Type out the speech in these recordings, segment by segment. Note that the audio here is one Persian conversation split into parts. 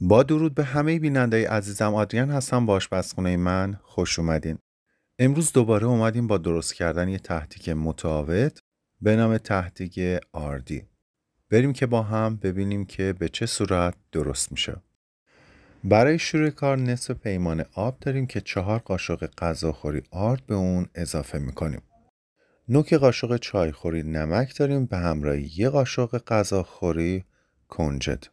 با درود به همه بیننده عزیزم آدریان هستم با آشپزخونه من خوش اومدین امروز دوباره اومدیم با درست کردن یه تحتیک متعاوت به نام تهتیک آردی بریم که با هم ببینیم که به چه صورت درست میشه برای شروع کار نصف پیمان آب داریم که چهار قاشق غذاخوری آرد به اون اضافه میکنیم نوک قاشق چایخوری نمک داریم به همراه یه قاشق غذاخوری کنجد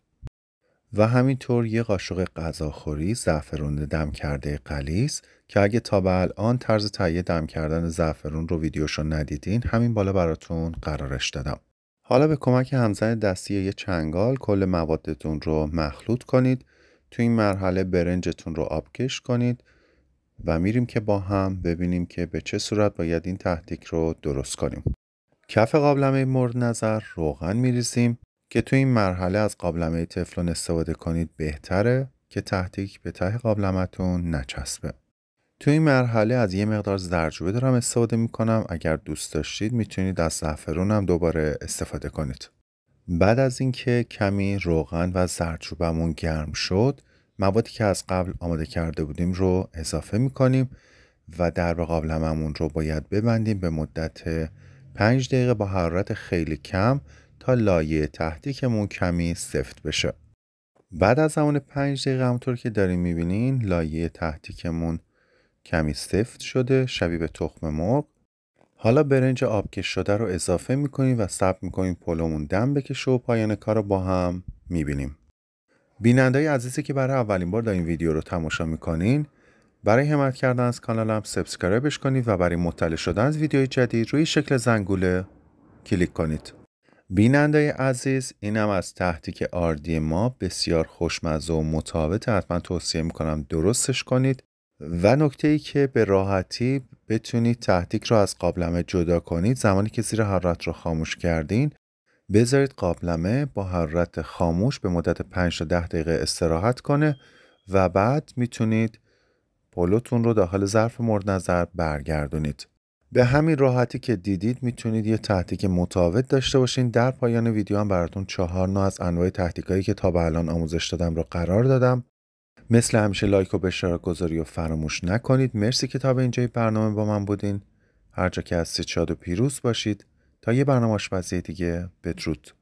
و همینطور یه قاشق غذاخوری زعفرون دم کرده قلیز که اگه تا به الان طرز تهیه دم کردن زعفرون رو ویدیوشو ندیدین همین بالا براتون قرارش دادم. حالا به کمک همزن دستی یه چنگال کل موادتون رو مخلوط کنید تو این مرحله برنجتون رو آبکش کنید و میریم که با هم ببینیم که به چه صورت باید این تهدیک رو درست کنیم. کف قابلمه مورد نظر روغن میریزیم که تو این مرحله از قابلمه تفلون استفاده کنید بهتره که تحتیک به ته قابلمتون نچسبه تو این مرحله از یه مقدار زردچوبه دارم استفاده میکنم اگر دوست داشتید میتونید از زعفرون هم دوباره استفاده کنید بعد از اینکه کمی روغن و زردچوبمون گرم شد موادی که از قبل آماده کرده بودیم رو اضافه میکنیم و درب قابلممون رو باید ببندیم به مدت 5 دقیقه با حرارت خیلی کم تا لایه تحتی که کمی سفت بشه بعد از زمان پنج دقیقه همونطور که داریم میبینین لایه تحتیکمون کمی سفت شده شبیه به تخم مرغ حالا برنج آبکش شده رو اضافه میکنیم و سب میکنیم پلومون دم بکشه و پایان کار رو با هم میبینیم بیننده عزیزی که برای اولین بار دارین ویدیو رو تماشا میکنین برای حمایت کردن از کانالم سابسکرایبش کنید و برای مطلع شدن از ویدیوهای جدید روی شکل زنگوله کلیک کنید بیننده عزیز اینم از تحتیک آردی ما بسیار خوشمزه و مطابط حتما توصیه میکنم درستش کنید و نکته ای که به راحتی بتونید تحتیک را از قابلمه جدا کنید زمانی که زیر حرارت را خاموش کردین بذارید قابلمه با حرارت خاموش به مدت 5 تا 10 دقیقه استراحت کنه و بعد میتونید پلوتون رو داخل ظرف مورد نظر برگردونید به همین راحتی که دیدید میتونید یه تحتیک متعاوت داشته باشین در پایان ویدیو هم براتون چهار نوع از انواع هایی که تا به الان آموزش دادم رو قرار دادم مثل همیشه لایک و اشتراک گذاری و فراموش نکنید مرسی که تا به اینجای برنامه با من بودین هر جا که از شاد و پیروز باشید تا یه برنامه آشپزی دیگه بدرود